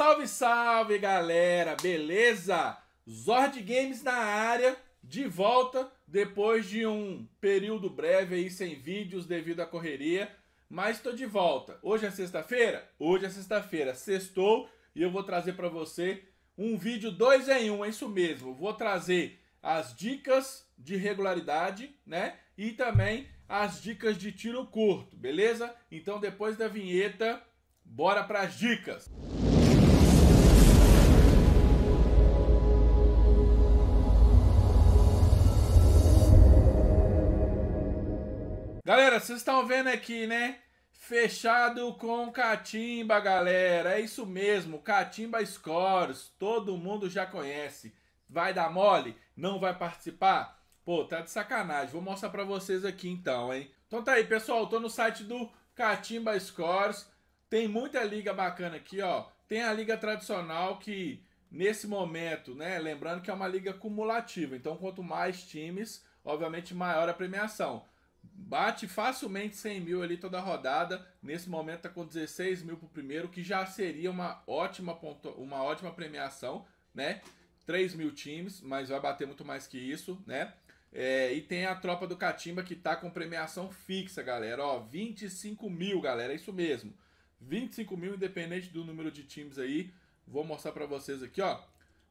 Salve, salve galera, beleza? Zord Games na área, de volta depois de um período breve aí sem vídeos devido à correria, mas estou de volta. Hoje é sexta-feira? Hoje é sexta-feira, sextou e eu vou trazer para você um vídeo 2 em 1, um, é isso mesmo. Vou trazer as dicas de regularidade, né? E também as dicas de tiro curto, beleza? Então depois da vinheta, bora para as dicas. Música Galera, vocês estão vendo aqui, né? Fechado com Catimba, galera. É isso mesmo, Catimba Scores. Todo mundo já conhece. Vai dar mole? Não vai participar? Pô, tá de sacanagem. Vou mostrar pra vocês aqui então, hein? Então tá aí, pessoal. Tô no site do Catimba Scores. Tem muita liga bacana aqui, ó. Tem a liga tradicional que, nesse momento, né? Lembrando que é uma liga cumulativa. Então, quanto mais times, obviamente, maior a premiação. Bate facilmente 100 mil ali toda rodada. Nesse momento está com 16 mil para o primeiro, que já seria uma ótima, pontu uma ótima premiação, né? 3 mil times, mas vai bater muito mais que isso, né? É, e tem a tropa do Catimba que tá com premiação fixa, galera. Ó, 25 mil, galera. É isso mesmo. 25 mil, independente do número de times aí. Vou mostrar para vocês aqui, ó.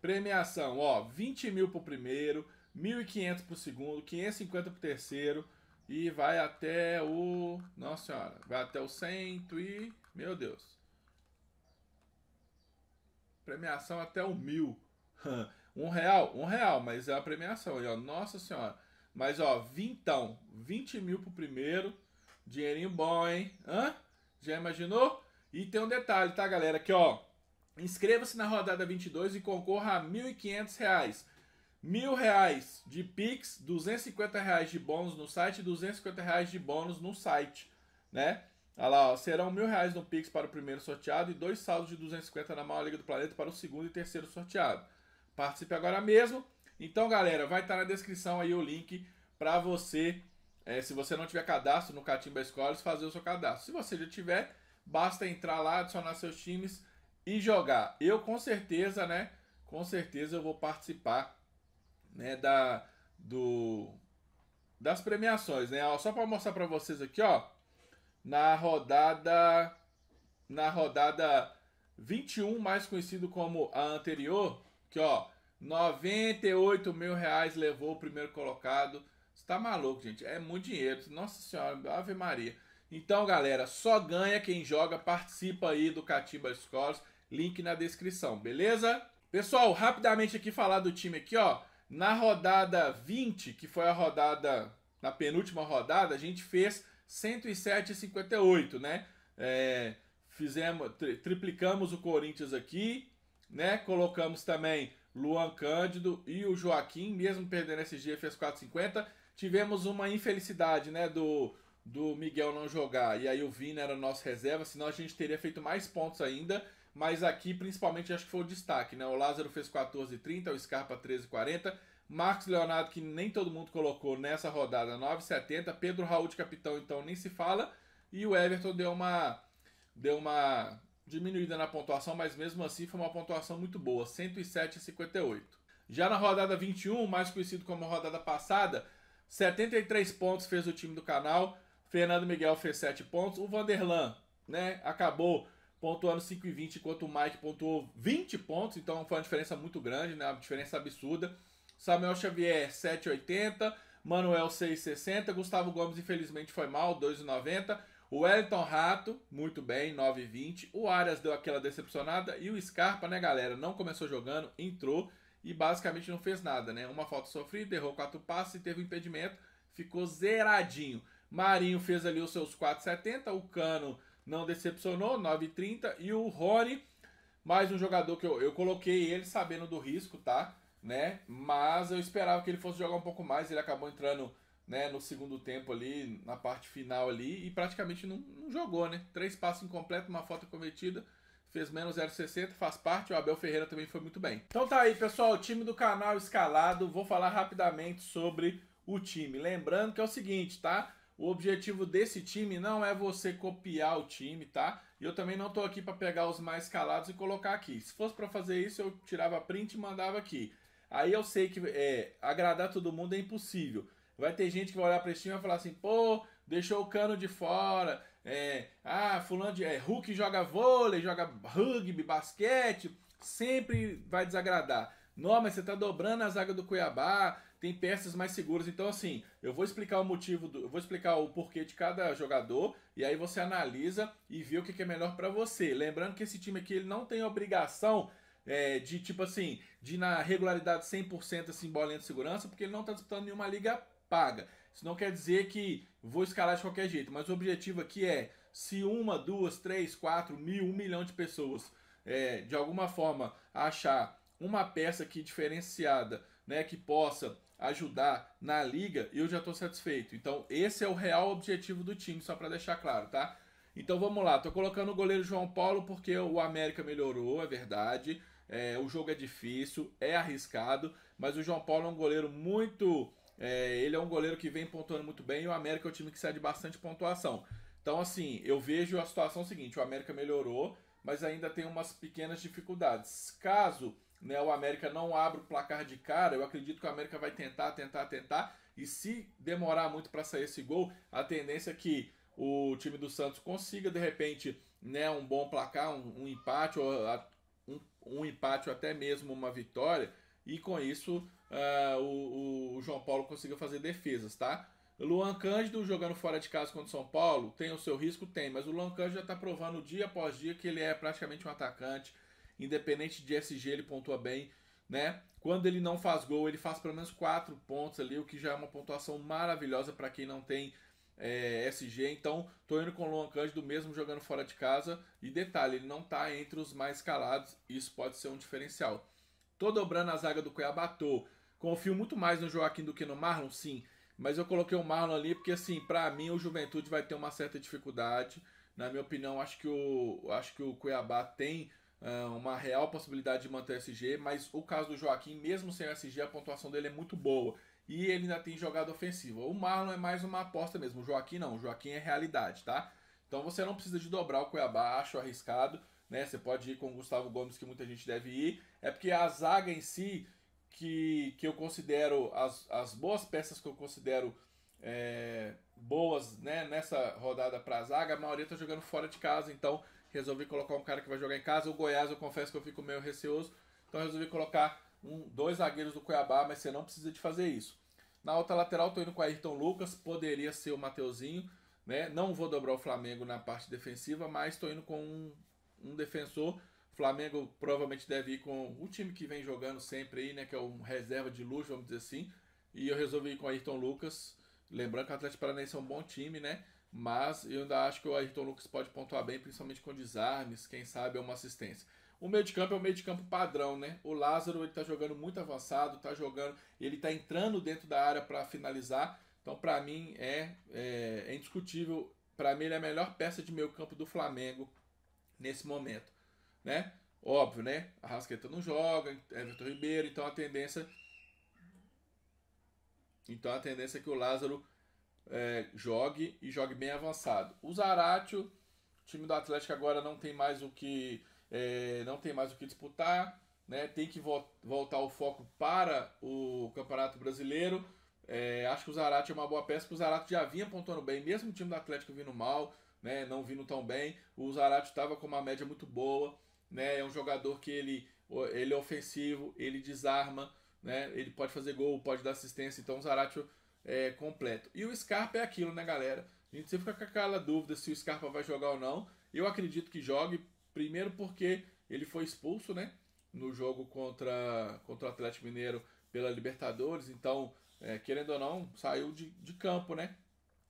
Premiação, ó. 20 mil pro primeiro, 1.500 pro segundo, 550 pro terceiro, e vai até o. Nossa Senhora, vai até o cento e. Meu Deus. Premiação até o mil. um real, um real, mas é a premiação. E, ó, Nossa Senhora. Mas ó, vintão. 20 mil pro primeiro. Dinheirinho bom, hein? Hã? Já imaginou? E tem um detalhe, tá, galera? aqui ó, inscreva-se na rodada 22 e concorra a R$ 1.500. Mil reais de Pix, 250 reais de bônus no site, 250 reais de bônus no site, né? Olha lá, ó, serão mil reais no Pix para o primeiro sorteado e dois saldos de 250 na maior liga do planeta para o segundo e terceiro sorteado. Participe agora mesmo. Então, galera, vai estar na descrição aí o link para você, é, se você não tiver cadastro no Catimba Escolas, fazer o seu cadastro. Se você já tiver, basta entrar lá, adicionar seus times e jogar. Eu com certeza, né? Com certeza eu vou participar né, da, do, das premiações, né? só para mostrar para vocês aqui, ó, na rodada na rodada 21, mais conhecido como a anterior, que ó, 98 mil reais levou o primeiro colocado. Você tá maluco, gente? É muito dinheiro. Nossa senhora, Ave Maria. Então, galera, só ganha quem joga, participa aí do Catiba Scores, link na descrição, beleza? Pessoal, rapidamente aqui falar do time aqui, ó. Na rodada 20, que foi a rodada, na penúltima rodada, a gente fez 107,58, né? É, fizemos, tri, triplicamos o Corinthians aqui, né? Colocamos também Luan Cândido e o Joaquim, mesmo perdendo esse dia, fez 4,50. Tivemos uma infelicidade, né? Do, do Miguel não jogar. E aí o Vina era nosso reserva, senão a gente teria feito mais pontos ainda mas aqui principalmente acho que foi o destaque, né? O Lázaro fez 14,30, o Scarpa 13,40, Marcos Leonardo, que nem todo mundo colocou nessa rodada, 9,70, Pedro Raul de capitão, então nem se fala, e o Everton deu uma, deu uma diminuída na pontuação, mas mesmo assim foi uma pontuação muito boa, 107,58. Já na rodada 21, mais conhecido como rodada passada, 73 pontos fez o time do canal, Fernando Miguel fez 7 pontos, o Vanderlan, né, acabou pontuando 5 e 20, enquanto o Mike pontuou 20 pontos, então foi uma diferença muito grande, né? Uma diferença absurda. Samuel Xavier, 7,80. Manuel, 6,60. Gustavo Gomes, infelizmente, foi mal, 2,90. O Wellington Rato, muito bem, 9,20. O Arias deu aquela decepcionada. E o Scarpa, né, galera? Não começou jogando, entrou e basicamente não fez nada, né? Uma falta sofrida, errou quatro passes e teve um impedimento. Ficou zeradinho. Marinho fez ali os seus 4,70. O Cano não decepcionou, 9,30. E o Rony, mais um jogador que eu, eu coloquei ele sabendo do risco, tá? Né? Mas eu esperava que ele fosse jogar um pouco mais. Ele acabou entrando né, no segundo tempo ali, na parte final ali, e praticamente não, não jogou, né? Três passos incompletos, uma falta convertida fez menos 0,60, faz parte. O Abel Ferreira também foi muito bem. Então tá aí, pessoal, o time do canal escalado. Vou falar rapidamente sobre o time. Lembrando que é o seguinte, tá? O objetivo desse time não é você copiar o time, tá? E eu também não tô aqui para pegar os mais calados e colocar aqui. Se fosse para fazer isso, eu tirava print e mandava aqui. Aí eu sei que é, agradar todo mundo é impossível. Vai ter gente que vai olhar para esse time e vai falar assim, pô, deixou o cano de fora. É, ah, fulano de. É, Hulk joga vôlei, joga rugby, basquete. Sempre vai desagradar. Não, mas você tá dobrando a zaga do Cuiabá tem peças mais seguras. Então, assim, eu vou explicar o motivo, do, eu vou explicar o porquê de cada jogador e aí você analisa e vê o que, que é melhor para você. Lembrando que esse time aqui ele não tem obrigação é, de tipo assim, de na regularidade 100% assim, bolinha de segurança, porque ele não está disputando nenhuma liga paga. Isso não quer dizer que vou escalar de qualquer jeito, mas o objetivo aqui é se uma, duas, três, quatro, mil, um milhão de pessoas é, de alguma forma achar uma peça aqui diferenciada, né, que possa ajudar na liga, eu já estou satisfeito. Então, esse é o real objetivo do time, só para deixar claro, tá? Então vamos lá, estou colocando o goleiro João Paulo porque o América melhorou, é verdade. É, o jogo é difícil, é arriscado, mas o João Paulo é um goleiro muito. É, ele é um goleiro que vem pontuando muito bem e o América é um time que cede bastante pontuação. Então, assim, eu vejo a situação seguinte: o América melhorou, mas ainda tem umas pequenas dificuldades. Caso né, o América não abre o placar de cara, eu acredito que o América vai tentar, tentar, tentar. E se demorar muito para sair esse gol, a tendência é que o time do Santos consiga, de repente, né, um bom placar, um, um empate, ou a, um, um, empate ou até mesmo uma vitória. E com isso, uh, o, o, João Paulo consiga fazer defesas, tá? Luan Cândido jogando fora de casa contra o São Paulo tem o seu risco? Tem, mas o Luan Cândido já está provando dia após dia que ele é praticamente um atacante independente de SG, ele pontua bem. Né? Quando ele não faz gol, ele faz pelo menos 4 pontos ali, o que já é uma pontuação maravilhosa para quem não tem é, eh, SG. Então, tô indo com o Luan Cândido mesmo jogando fora de casa. E detalhe, ele não tá entre os mais calados. Isso pode ser um diferencial. Tô dobrando a zaga do Cuiabá, tô. Confio muito mais no Joaquim do que no Marlon, sim. Mas eu coloquei o Marlon ali porque, assim, para mim o Juventude vai ter uma certa dificuldade. Na minha opinião, acho que o, acho que o Cuiabá tem ah, uma real possibilidade de manter o SG, mas o caso do Joaquim, mesmo sem o SG, a pontuação dele é muito boa. E ele ainda tem jogado ofensivo. O Marlon é mais uma aposta mesmo. O Joaquim não. O Joaquim é realidade, tá? Então você não precisa de dobrar o Cuiabá, acho arriscado. Né? Você pode ir com o Gustavo Gomes, que muita gente deve ir. É porque a zaga em si, que, que eu considero as, as boas peças que eu considero é, boas né, nessa rodada para a zaga, a maioria está jogando fora de casa, então resolvi colocar um cara que vai jogar em casa. O Goiás, eu confesso que eu fico meio receoso. Então resolvi colocar um, dois zagueiros do Cuiabá, mas você não precisa de fazer isso. Na outra lateral, estou indo com o Ayrton Lucas, poderia ser o Mateuzinho. Né? Não vou dobrar o Flamengo na parte defensiva, mas estou indo com um, um defensor. O Flamengo provavelmente deve ir com o time que vem jogando sempre aí, né? Que é um reserva de luxo, vamos dizer assim. E eu resolvi ir com o Ayrton Lucas. Lembrando que o Atlético Paranaense é um bom time, né? Mas eu ainda acho que o Ayrton Lucas pode pontuar bem, principalmente com desarmes, quem sabe é uma assistência. O meio de campo é o meio de campo padrão, né? O Lázaro ele tá jogando muito avançado, tá jogando, ele tá entrando dentro da área para finalizar. Então, para mim é, é, é indiscutível, para mim ele é a melhor peça de meio campo do Flamengo nesse momento, né? Óbvio, né? A Rasqueta não joga, Everton Ribeiro, então a tendência então a tendência é que o Lázaro é, jogue e jogue bem avançado. O Zaratio, o time do Atlético agora não tem mais o que é, não tem mais o que disputar, né? Tem que vo voltar o foco para o Campeonato Brasileiro. É, acho que o Zaratio é uma boa peça, porque o Zaratio já vinha pontuando bem, mesmo o time do Atlético vindo mal, né, não vindo tão bem, o Zaratio estava com uma média muito boa, né, é um jogador que ele, ele é ofensivo, ele desarma, né, ele pode fazer gol, pode dar assistência, então o Zaratio é, completo. E o Scarpa é aquilo, né, galera? A gente sempre fica com aquela dúvida se o Scarpa vai jogar ou não. Eu acredito que jogue, primeiro porque ele foi expulso, né? No jogo contra, contra o Atlético Mineiro pela Libertadores, então, é, querendo ou não, saiu de, de campo, né?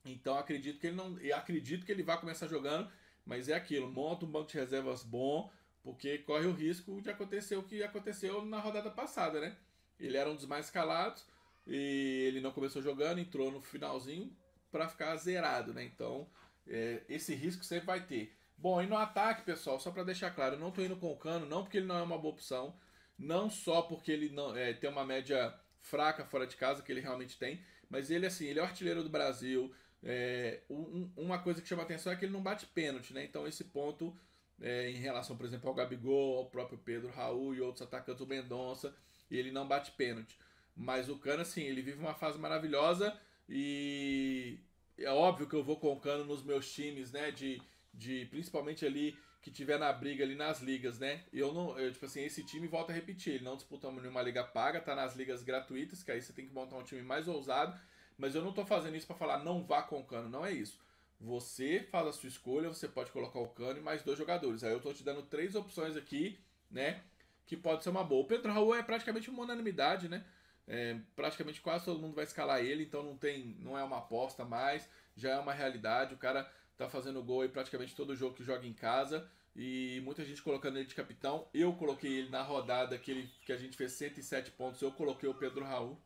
Então acredito que ele não. E acredito que ele vai começar jogando, mas é aquilo, monta um banco de reservas bom, porque corre o risco de acontecer o que aconteceu na rodada passada, né? Ele era um dos mais calados e ele não começou jogando, entrou no finalzinho para ficar zerado, né? Então, é, esse risco sempre vai ter. Bom, e no ataque, pessoal, só para deixar claro, eu não estou indo com o Cano, não porque ele não é uma boa opção, não só porque ele não é, tem uma média fraca fora de casa, que ele realmente tem, mas ele, assim, ele é o artilheiro do Brasil, é, um, uma coisa que chama atenção é que ele não bate pênalti, né? Então esse ponto é, em relação, por exemplo, ao Gabigol, ao próprio Pedro Raul e outros atacantes, o Mendonça, ele não bate pênalti. Mas o Cano, assim, ele vive uma fase maravilhosa e é óbvio que eu vou com o Cano nos meus times, né? De, de principalmente ali que tiver na briga ali nas ligas, né? Eu não, eu, tipo assim, esse time volta a repetir, ele não disputa nenhuma liga paga, tá nas ligas gratuitas, que aí você tem que montar um time mais ousado, mas eu não tô fazendo isso para falar não vá com o Cano, não é isso. Você faz a sua escolha, você pode colocar o Cano e mais dois jogadores. Aí eu tô te dando três opções aqui, né? Que pode ser uma boa. O Pedro Raul é praticamente uma unanimidade, né? É, praticamente quase todo mundo vai escalar ele, então não tem, não é uma aposta mais, já é uma realidade. O cara tá fazendo gol aí praticamente todo jogo que joga em casa e muita gente colocando ele de capitão. Eu coloquei ele na rodada que, ele, que a gente fez 107 pontos, eu coloquei o Pedro Raul.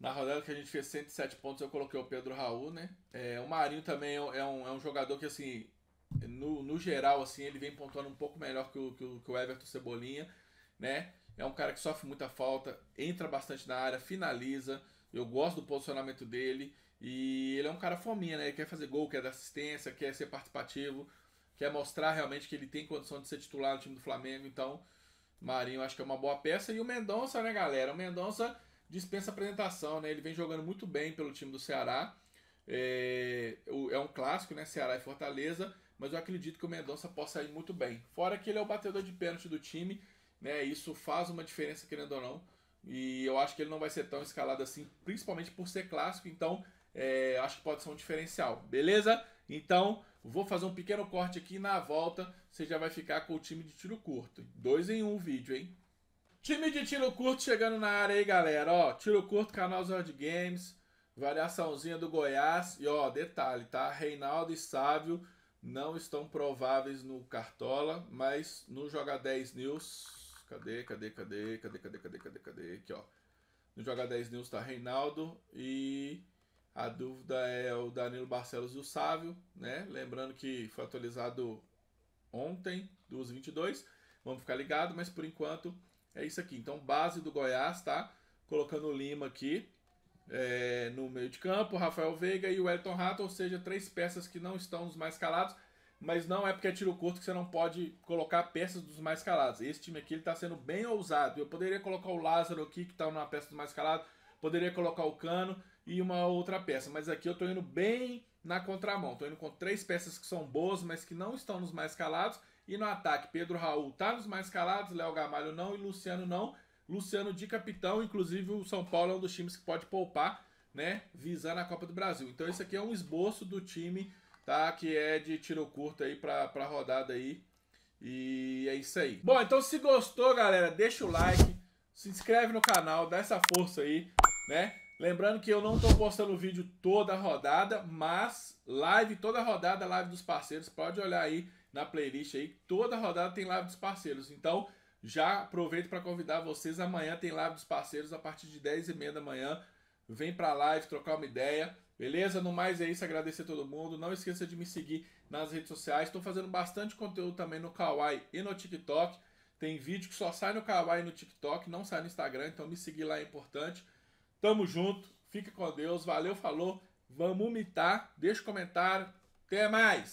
Na rodada que a gente fez 107 pontos, eu coloquei o Pedro Raul, né? É, o Marinho também é um, é um é jogador que, assim, no, no geral, assim, ele vem pontuando um pouco melhor que o, que o, que o Everton Cebolinha, né? É um cara que sofre muita falta, entra bastante na área, finaliza. Eu gosto do posicionamento dele. E ele é um cara fominha, né? Ele quer fazer gol, quer dar assistência, quer ser participativo, quer mostrar realmente que ele tem condição de ser titular no time do Flamengo. Então, Marinho acho que é uma boa peça. E o Mendonça, né, galera? O Mendonça dispensa apresentação, né? Ele vem jogando muito bem pelo time do Ceará. É, é um clássico, né? Ceará e Fortaleza mas eu acredito que o Mendonça possa ir muito bem. Fora que ele é o batedor de pênalti do time, né? Isso faz uma diferença, querendo ou não. E eu acho que ele não vai ser tão escalado assim, principalmente por ser clássico, então é, acho que pode ser um diferencial, beleza? Então, vou fazer um pequeno corte aqui na volta você já vai ficar com o time de tiro curto. Dois em um vídeo, hein? Time de tiro curto chegando na área aí, galera. Ó, tiro curto, canal Zord Games, variaçãozinha do Goiás. E ó, detalhe, tá? Reinaldo e Sávio não estão prováveis no Cartola, mas no Joga 10 News. Cadê, cadê, cadê, cadê, cadê, cadê, cadê, cadê? Aqui, ó. No Joga 10 News está Reinaldo e a dúvida é o Danilo Barcelos e o Sávio, né? Lembrando que foi atualizado ontem, 22, Vamos ficar ligado, mas por enquanto é isso aqui. Então, base do Goiás, tá? Colocando o Lima aqui é, no meio de campo, Rafael Veiga e o Elton Rato, ou seja, três peças que não estão nos mais calados, mas não é porque é tiro curto que você não pode colocar peças dos mais calados. Esse time aqui está sendo bem ousado. Eu poderia colocar o Lázaro aqui, que está numa peça dos mais calados, poderia colocar o Cano e uma outra peça, mas aqui eu estou indo bem na contramão. Estou indo com três peças que são boas, mas que não estão nos mais calados. E no ataque, Pedro Raul está nos mais calados, Léo Gamalho não e Luciano não. Luciano de capitão, inclusive o São Paulo é um dos times que pode poupar, né? Visando a Copa do Brasil. Então isso aqui é um esboço do time, tá? Que é de tiro curto aí pra, pra rodada aí. E é isso aí. Bom, então se gostou, galera, deixa o like, se inscreve no canal, dá essa força aí, né? Lembrando que eu não tô postando vídeo toda a rodada, mas live toda a rodada, live dos parceiros, pode olhar aí na playlist aí, toda a rodada tem live dos parceiros. Então, já aproveito para convidar vocês. Amanhã tem live dos parceiros a partir de 10h30 da manhã. Vem para a live trocar uma ideia. Beleza? No mais é isso, agradecer a todo mundo. Não esqueça de me seguir nas redes sociais. Estou fazendo bastante conteúdo também no Kawaii e no TikTok. Tem vídeo que só sai no Kawaii e no TikTok, não sai no Instagram, então me seguir lá é importante. Tamo junto, fica com Deus, valeu, falou, vamos mitar, deixa o comentário, até mais!